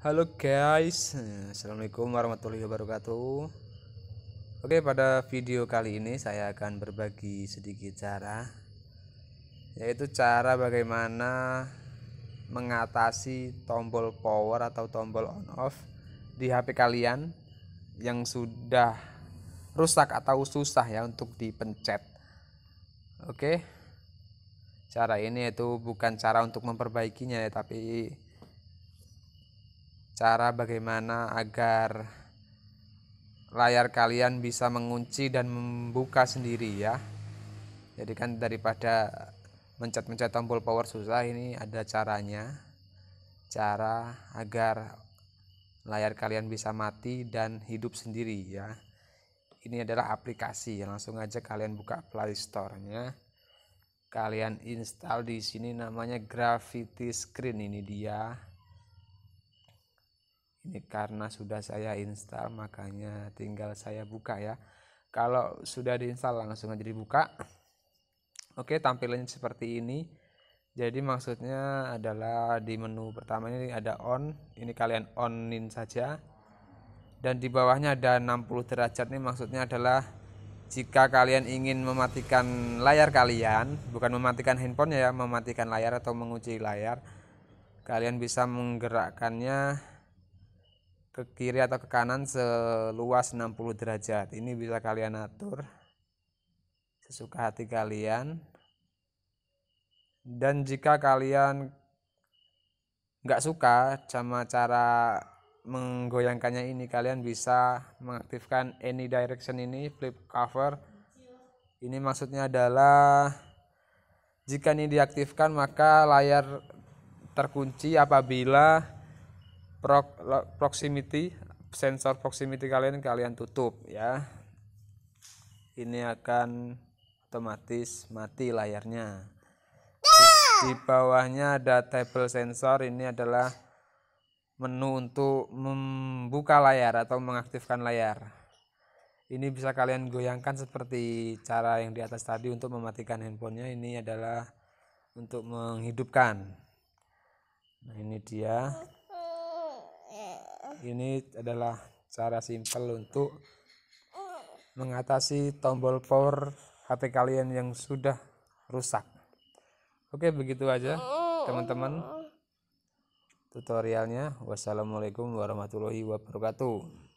Halo guys, Assalamualaikum warahmatullahi wabarakatuh Oke pada video kali ini saya akan berbagi sedikit cara Yaitu cara bagaimana mengatasi tombol power atau tombol on off di HP kalian Yang sudah rusak atau susah ya untuk dipencet Oke Cara ini yaitu bukan cara untuk memperbaikinya ya tapi cara bagaimana agar layar kalian bisa mengunci dan membuka sendiri ya jadi kan daripada mencet-mencet tombol power susah ini ada caranya cara agar layar kalian bisa mati dan hidup sendiri ya ini adalah aplikasi langsung aja kalian buka Play Store-nya kalian install di sini namanya Gravity Screen ini dia ini karena sudah saya install makanya tinggal saya buka ya kalau sudah diinstal langsung aja dibuka oke tampilannya seperti ini jadi maksudnya adalah di menu pertama ini ada on ini kalian onin saja dan di bawahnya ada 60 derajat ini maksudnya adalah jika kalian ingin mematikan layar kalian bukan mematikan handphone ya mematikan layar atau mengunci layar kalian bisa menggerakkannya ke kiri atau ke kanan seluas 60 derajat. Ini bisa kalian atur sesuka hati kalian. Dan jika kalian nggak suka sama cara menggoyangkannya ini, kalian bisa mengaktifkan any direction ini, flip cover. Ini maksudnya adalah jika ini diaktifkan maka layar terkunci apabila proximity sensor proximity kalian kalian tutup ya ini akan otomatis mati layarnya di, bawahnya ada table sensor ini adalah menu untuk membuka layar atau mengaktifkan layar ini bisa kalian goyangkan seperti cara yang di atas tadi untuk mematikan handphonenya ini adalah untuk menghidupkan nah ini dia ini adalah cara simpel untuk mengatasi tombol power HP kalian yang sudah rusak. Oke, begitu aja teman-teman tutorialnya. Wassalamualaikum warahmatullahi wabarakatuh.